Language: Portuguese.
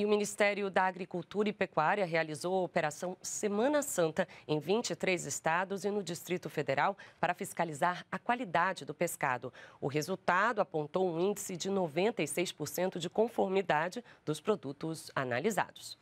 E o Ministério da Agricultura e Pecuária realizou a Operação Semana Santa em 23 estados e no Distrito Federal para fiscalizar a qualidade do pescado. O resultado apontou um índice de 96% de conformidade dos produtos analisados.